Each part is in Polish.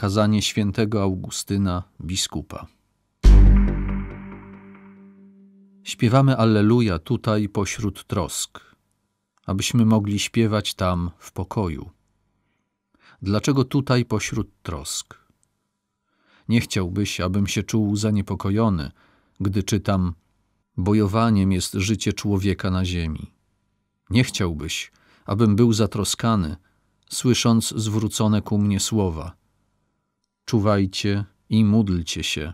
Kazanie świętego Augustyna, biskupa. Śpiewamy Alleluja tutaj pośród trosk, abyśmy mogli śpiewać tam w pokoju. Dlaczego tutaj pośród trosk? Nie chciałbyś, abym się czuł zaniepokojony, gdy czytam: Bojowaniem jest życie człowieka na ziemi. Nie chciałbyś, abym był zatroskany, słysząc zwrócone ku mnie słowa: czuwajcie i módlcie się,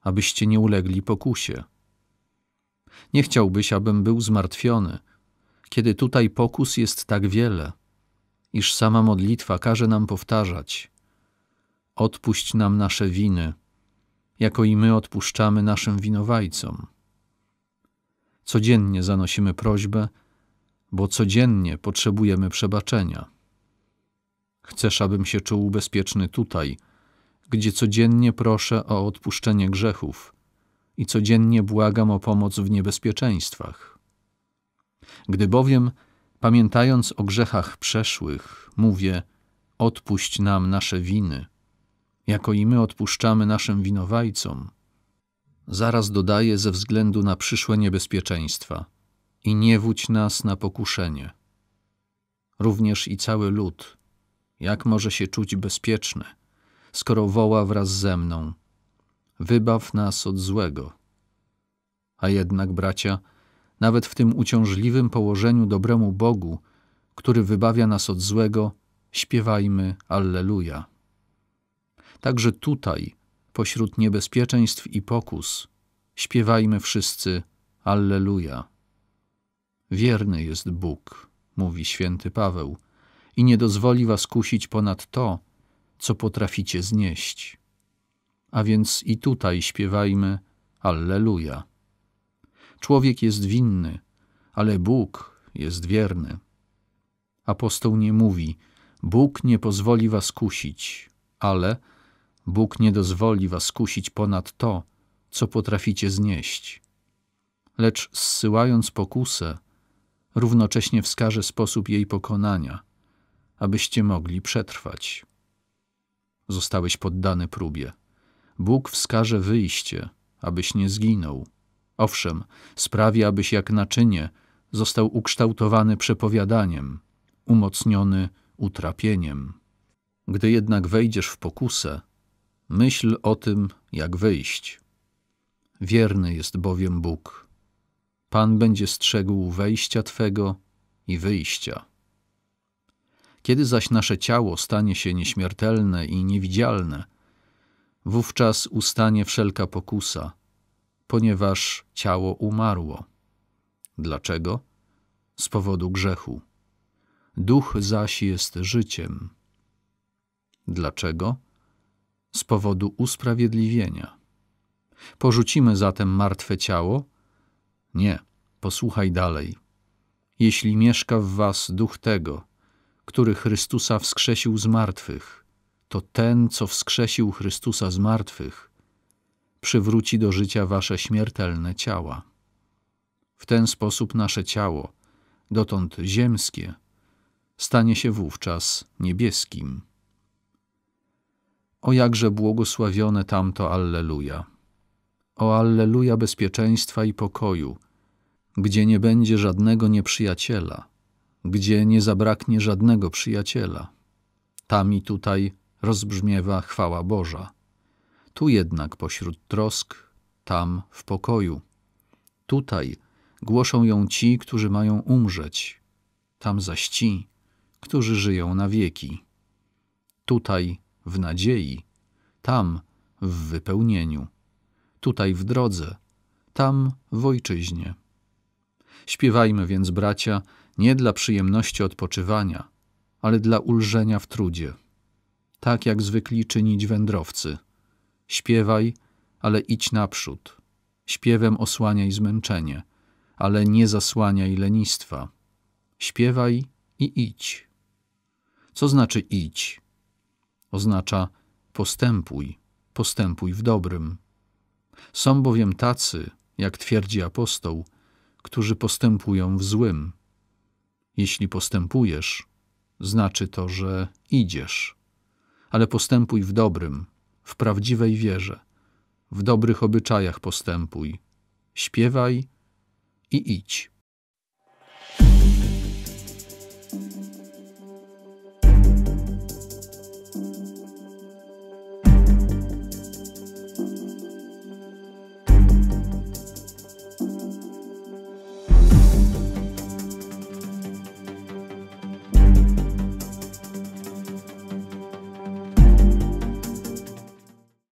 abyście nie ulegli pokusie. Nie chciałbyś, abym był zmartwiony, kiedy tutaj pokus jest tak wiele, iż sama modlitwa każe nam powtarzać: Odpuść nam nasze winy, jako i my odpuszczamy naszym winowajcom. Codziennie zanosimy prośbę, bo codziennie potrzebujemy przebaczenia. Chcesz, abym się czuł bezpieczny tutaj, gdzie codziennie proszę o odpuszczenie grzechów i codziennie błagam o pomoc w niebezpieczeństwach. Gdy bowiem, pamiętając o grzechach przeszłych, mówię: Odpuść nam nasze winy, jako i my odpuszczamy naszym winowajcom, zaraz dodaję ze względu na przyszłe niebezpieczeństwa i nie wódź nas na pokuszenie. Również i cały lud, jak może się czuć bezpieczny? skoro woła wraz ze mną: Wybaw nas od złego. A jednak, bracia, nawet w tym uciążliwym położeniu dobremu Bogu, który wybawia nas od złego, śpiewajmy Alleluja. Także tutaj, pośród niebezpieczeństw i pokus, śpiewajmy wszyscy Alleluja. Wierny jest Bóg, mówi święty Paweł, i nie dozwoli was kusić ponad to, co potraficie znieść. A więc i tutaj śpiewajmy Alleluja. Człowiek jest winny, ale Bóg jest wierny. Apostoł nie mówi: Bóg nie pozwoli was kusić, ale Bóg nie dozwoli was kusić ponad to, co potraficie znieść. Lecz zsyłając pokusę, równocześnie wskaże sposób jej pokonania, abyście mogli przetrwać zostałeś poddany próbie. Bóg wskaże wyjście, abyś nie zginął. Owszem, sprawi, abyś jak naczynie został ukształtowany przepowiadaniem, umocniony utrapieniem. Gdy jednak wejdziesz w pokusę, myśl o tym, jak wyjść. Wierny jest bowiem Bóg. Pan będzie strzegł wejścia Twego i wyjścia. Kiedy zaś nasze ciało stanie się nieśmiertelne i niewidzialne, wówczas ustanie wszelka pokusa, ponieważ ciało umarło. Dlaczego? Z powodu grzechu. Duch zaś jest życiem. Dlaczego? Z powodu usprawiedliwienia. Porzucimy zatem martwe ciało? Nie, posłuchaj dalej. Jeśli mieszka w was duch tego, który Chrystusa wskrzesił z martwych, to ten, co wskrzesił Chrystusa z martwych, przywróci do życia wasze śmiertelne ciała. W ten sposób nasze ciało, dotąd ziemskie, stanie się wówczas niebieskim. O jakże błogosławione tamto Alleluja! O Alleluja bezpieczeństwa i pokoju, gdzie nie będzie żadnego nieprzyjaciela – gdzie nie zabraknie żadnego przyjaciela. Tam i tutaj rozbrzmiewa chwała Boża. Tu jednak pośród trosk, tam w pokoju. Tutaj głoszą ją ci, którzy mają umrzeć, tam zaś ci, którzy żyją na wieki. Tutaj w nadziei, tam w wypełnieniu, tutaj w drodze, tam w ojczyźnie. Śpiewajmy więc, bracia, nie dla przyjemności odpoczywania, ale dla ulżenia w trudzie. Tak jak zwykli czynić wędrowcy. Śpiewaj, ale idź naprzód. Śpiewem osłaniaj zmęczenie, ale nie zasłaniaj lenistwa. Śpiewaj i idź. Co znaczy idź? Oznacza postępuj, postępuj w dobrym. Są bowiem tacy, jak twierdzi apostoł, którzy postępują w złym. Jeśli postępujesz, znaczy to, że idziesz. Ale postępuj w dobrym, w prawdziwej wierze, w dobrych obyczajach postępuj. Śpiewaj i idź.